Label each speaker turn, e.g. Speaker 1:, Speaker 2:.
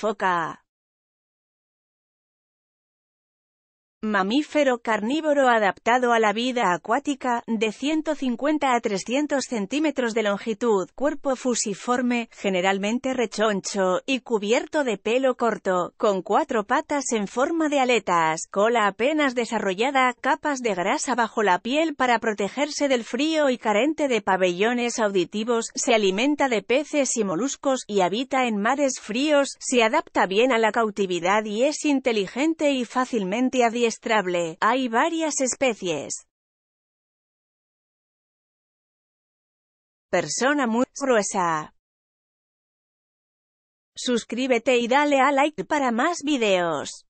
Speaker 1: そうか。
Speaker 2: mamífero carnívoro adaptado a la vida acuática, de 150 a 300 centímetros de longitud, cuerpo fusiforme, generalmente rechoncho, y cubierto de pelo corto, con cuatro patas en forma de aletas, cola apenas desarrollada, capas de grasa bajo la piel para protegerse del frío y carente de pabellones auditivos, se alimenta de peces y moluscos, y habita en mares fríos, se adapta bien a la cautividad y es inteligente y fácilmente adiestrado hay varias especies.
Speaker 3: Persona muy gruesa. Suscríbete y dale a like para más videos.